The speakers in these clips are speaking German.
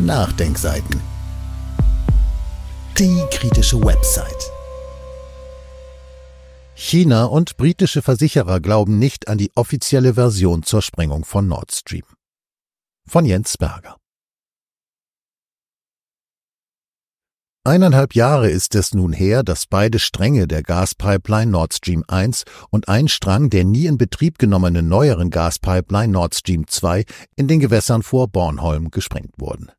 Nachdenkseiten. Die kritische Website. China und britische Versicherer glauben nicht an die offizielle Version zur Sprengung von Nord Stream. Von Jens Berger. Eineinhalb Jahre ist es nun her, dass beide Stränge der Gaspipeline Nord Stream 1 und ein Strang der nie in Betrieb genommenen neueren Gaspipeline Nord Stream 2 in den Gewässern vor Bornholm gesprengt wurden.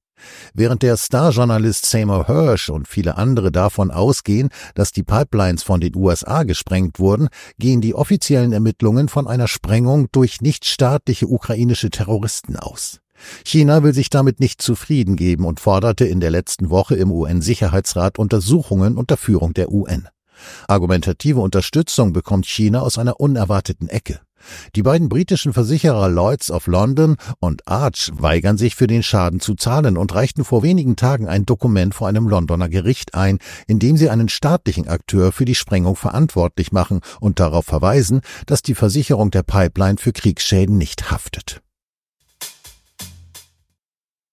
Während der Starjournalist Seymour Hirsch und viele andere davon ausgehen, dass die Pipelines von den USA gesprengt wurden, gehen die offiziellen Ermittlungen von einer Sprengung durch nichtstaatliche ukrainische Terroristen aus. China will sich damit nicht zufrieden geben und forderte in der letzten Woche im UN-Sicherheitsrat Untersuchungen unter Führung der UN. Argumentative Unterstützung bekommt China aus einer unerwarteten Ecke. Die beiden britischen Versicherer Lloyds of London und Arch weigern sich für den Schaden zu zahlen und reichten vor wenigen Tagen ein Dokument vor einem Londoner Gericht ein, in dem sie einen staatlichen Akteur für die Sprengung verantwortlich machen und darauf verweisen, dass die Versicherung der Pipeline für Kriegsschäden nicht haftet.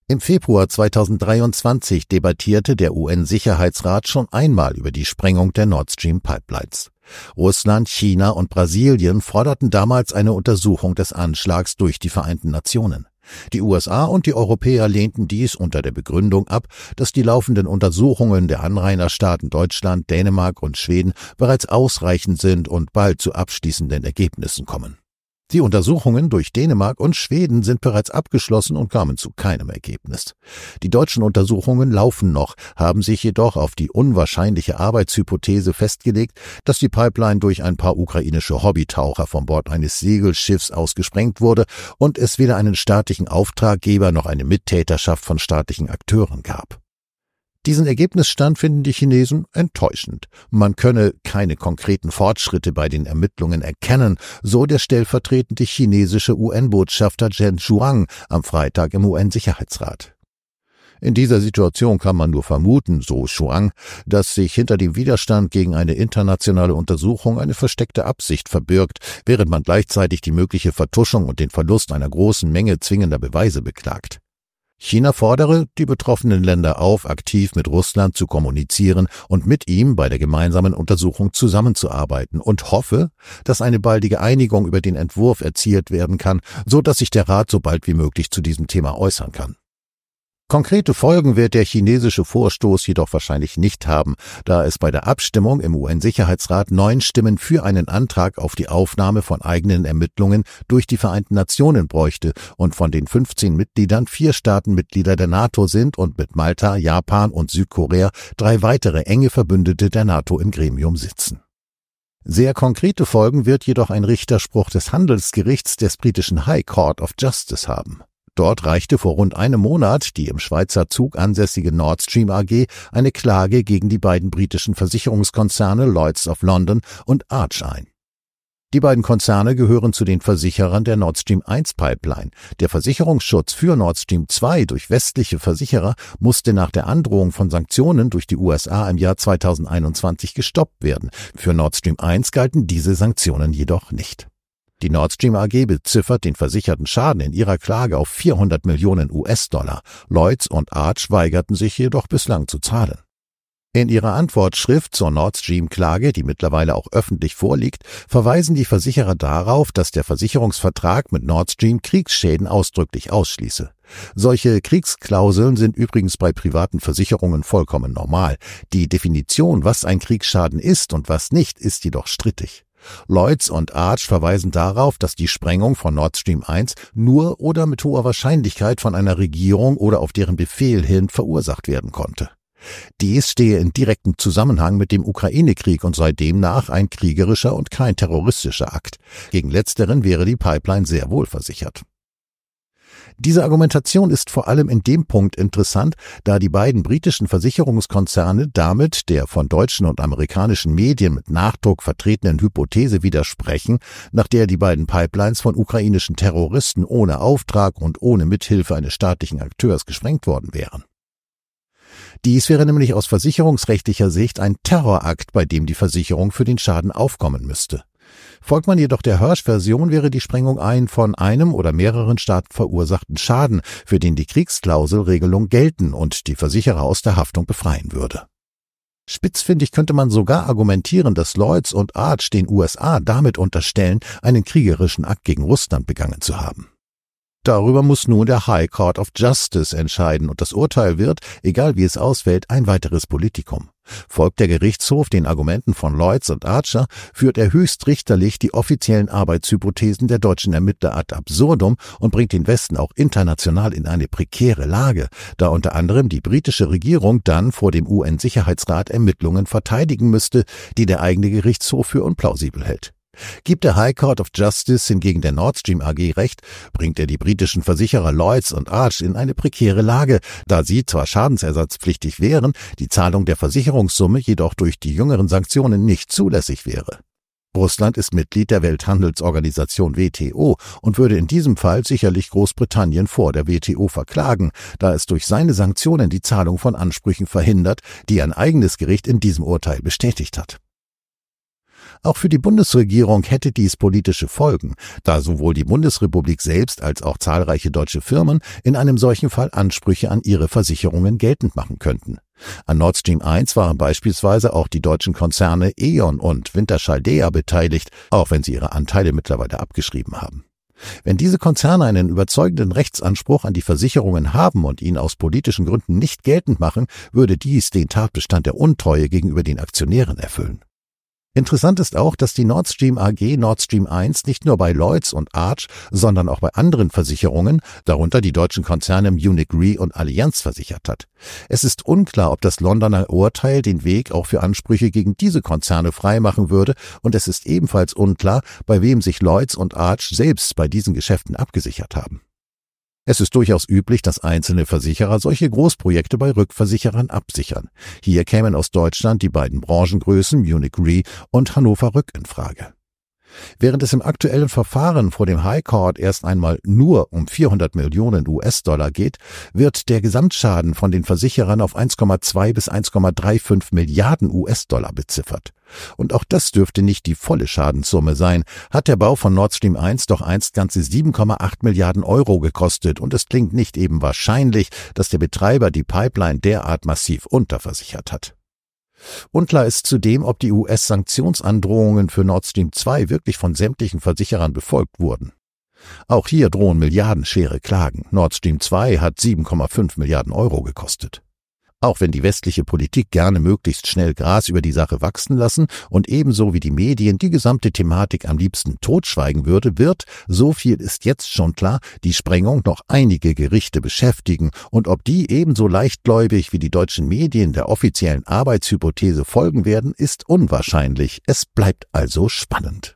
Im Februar 2023 debattierte der UN-Sicherheitsrat schon einmal über die Sprengung der Nord Stream Pipelines. Russland, China und Brasilien forderten damals eine Untersuchung des Anschlags durch die Vereinten Nationen. Die USA und die Europäer lehnten dies unter der Begründung ab, dass die laufenden Untersuchungen der Anrainerstaaten Deutschland, Dänemark und Schweden bereits ausreichend sind und bald zu abschließenden Ergebnissen kommen. Die Untersuchungen durch Dänemark und Schweden sind bereits abgeschlossen und kamen zu keinem Ergebnis. Die deutschen Untersuchungen laufen noch, haben sich jedoch auf die unwahrscheinliche Arbeitshypothese festgelegt, dass die Pipeline durch ein paar ukrainische Hobbytaucher vom Bord eines Segelschiffs ausgesprengt wurde und es weder einen staatlichen Auftraggeber noch eine Mittäterschaft von staatlichen Akteuren gab. Diesen Ergebnisstand finden die Chinesen enttäuschend. Man könne keine konkreten Fortschritte bei den Ermittlungen erkennen, so der stellvertretende chinesische UN-Botschafter Zhen Zhuang am Freitag im UN-Sicherheitsrat. In dieser Situation kann man nur vermuten, so Shuang, dass sich hinter dem Widerstand gegen eine internationale Untersuchung eine versteckte Absicht verbirgt, während man gleichzeitig die mögliche Vertuschung und den Verlust einer großen Menge zwingender Beweise beklagt. China fordere die betroffenen Länder auf, aktiv mit Russland zu kommunizieren und mit ihm bei der gemeinsamen Untersuchung zusammenzuarbeiten und hoffe, dass eine baldige Einigung über den Entwurf erzielt werden kann, so dass sich der Rat so bald wie möglich zu diesem Thema äußern kann. Konkrete Folgen wird der chinesische Vorstoß jedoch wahrscheinlich nicht haben, da es bei der Abstimmung im UN-Sicherheitsrat neun Stimmen für einen Antrag auf die Aufnahme von eigenen Ermittlungen durch die Vereinten Nationen bräuchte und von den 15 Mitgliedern vier Staaten Mitglieder der NATO sind und mit Malta, Japan und Südkorea drei weitere enge Verbündete der NATO im Gremium sitzen. Sehr konkrete Folgen wird jedoch ein Richterspruch des Handelsgerichts des britischen High Court of Justice haben. Dort reichte vor rund einem Monat die im Schweizer Zug ansässige Nord Stream AG eine Klage gegen die beiden britischen Versicherungskonzerne Lloyds of London und Arch ein. Die beiden Konzerne gehören zu den Versicherern der Nord Stream 1 Pipeline. Der Versicherungsschutz für Nord Stream 2 durch westliche Versicherer musste nach der Androhung von Sanktionen durch die USA im Jahr 2021 gestoppt werden. Für Nord Stream 1 galten diese Sanktionen jedoch nicht. Die Nord Stream AG beziffert den versicherten Schaden in ihrer Klage auf 400 Millionen US-Dollar. Lloyds und Arch weigerten sich jedoch bislang zu zahlen. In ihrer Antwortschrift zur Nord Stream-Klage, die mittlerweile auch öffentlich vorliegt, verweisen die Versicherer darauf, dass der Versicherungsvertrag mit Nord Stream Kriegsschäden ausdrücklich ausschließe. Solche Kriegsklauseln sind übrigens bei privaten Versicherungen vollkommen normal. Die Definition, was ein Kriegsschaden ist und was nicht, ist jedoch strittig. Lloyds und Arch verweisen darauf, dass die Sprengung von Nord Stream 1 nur oder mit hoher Wahrscheinlichkeit von einer Regierung oder auf deren Befehl hin verursacht werden konnte. Dies stehe in direktem Zusammenhang mit dem Ukraine-Krieg und sei demnach ein kriegerischer und kein terroristischer Akt. Gegen letzteren wäre die Pipeline sehr wohl versichert. Diese Argumentation ist vor allem in dem Punkt interessant, da die beiden britischen Versicherungskonzerne damit der von deutschen und amerikanischen Medien mit Nachdruck vertretenen Hypothese widersprechen, nach der die beiden Pipelines von ukrainischen Terroristen ohne Auftrag und ohne Mithilfe eines staatlichen Akteurs gesprengt worden wären. Dies wäre nämlich aus versicherungsrechtlicher Sicht ein Terrorakt, bei dem die Versicherung für den Schaden aufkommen müsste. Folgt man jedoch der Hirsch-Version, wäre die Sprengung ein von einem oder mehreren Staaten verursachten Schaden, für den die Kriegsklauselregelung gelten und die Versicherer aus der Haftung befreien würde. Spitzfindig könnte man sogar argumentieren, dass Lloyds und Arch den USA damit unterstellen, einen kriegerischen Akt gegen Russland begangen zu haben. Darüber muss nun der High Court of Justice entscheiden und das Urteil wird, egal wie es ausfällt, ein weiteres Politikum. Folgt der Gerichtshof den Argumenten von Lloyds und Archer, führt er höchstrichterlich die offiziellen Arbeitshypothesen der deutschen Ermittler ad absurdum und bringt den Westen auch international in eine prekäre Lage, da unter anderem die britische Regierung dann vor dem UN-Sicherheitsrat Ermittlungen verteidigen müsste, die der eigene Gerichtshof für unplausibel hält. Gibt der High Court of Justice hingegen der Nord Stream AG recht, bringt er die britischen Versicherer Lloyds und Arch in eine prekäre Lage, da sie zwar schadensersatzpflichtig wären, die Zahlung der Versicherungssumme jedoch durch die jüngeren Sanktionen nicht zulässig wäre. Russland ist Mitglied der Welthandelsorganisation WTO und würde in diesem Fall sicherlich Großbritannien vor der WTO verklagen, da es durch seine Sanktionen die Zahlung von Ansprüchen verhindert, die ein eigenes Gericht in diesem Urteil bestätigt hat. Auch für die Bundesregierung hätte dies politische Folgen, da sowohl die Bundesrepublik selbst als auch zahlreiche deutsche Firmen in einem solchen Fall Ansprüche an ihre Versicherungen geltend machen könnten. An Nord Stream 1 waren beispielsweise auch die deutschen Konzerne E.ON und Winterschaldea beteiligt, auch wenn sie ihre Anteile mittlerweile abgeschrieben haben. Wenn diese Konzerne einen überzeugenden Rechtsanspruch an die Versicherungen haben und ihn aus politischen Gründen nicht geltend machen, würde dies den Tatbestand der Untreue gegenüber den Aktionären erfüllen. Interessant ist auch, dass die Nord Stream AG Nord Stream 1 nicht nur bei Lloyds und Arch, sondern auch bei anderen Versicherungen, darunter die deutschen Konzerne Munich Re und Allianz versichert hat. Es ist unklar, ob das Londoner Urteil den Weg auch für Ansprüche gegen diese Konzerne freimachen würde und es ist ebenfalls unklar, bei wem sich Lloyds und Arch selbst bei diesen Geschäften abgesichert haben. Es ist durchaus üblich, dass einzelne Versicherer solche Großprojekte bei Rückversicherern absichern. Hier kämen aus Deutschland die beiden Branchengrößen Munich Re und Hannover Rück in Frage. Während es im aktuellen Verfahren vor dem High Court erst einmal nur um 400 Millionen US-Dollar geht, wird der Gesamtschaden von den Versicherern auf 1,2 bis 1,35 Milliarden US-Dollar beziffert. Und auch das dürfte nicht die volle Schadenssumme sein, hat der Bau von Nord Stream 1 doch einst ganze 7,8 Milliarden Euro gekostet und es klingt nicht eben wahrscheinlich, dass der Betreiber die Pipeline derart massiv unterversichert hat. Unklar ist zudem, ob die US-Sanktionsandrohungen für Nord Stream 2 wirklich von sämtlichen Versicherern befolgt wurden. Auch hier drohen milliardenschwere Klagen. Nord Stream 2 hat 7,5 Milliarden Euro gekostet. Auch wenn die westliche Politik gerne möglichst schnell Gras über die Sache wachsen lassen und ebenso wie die Medien die gesamte Thematik am liebsten totschweigen würde, wird, so viel ist jetzt schon klar, die Sprengung noch einige Gerichte beschäftigen und ob die ebenso leichtgläubig wie die deutschen Medien der offiziellen Arbeitshypothese folgen werden, ist unwahrscheinlich. Es bleibt also spannend.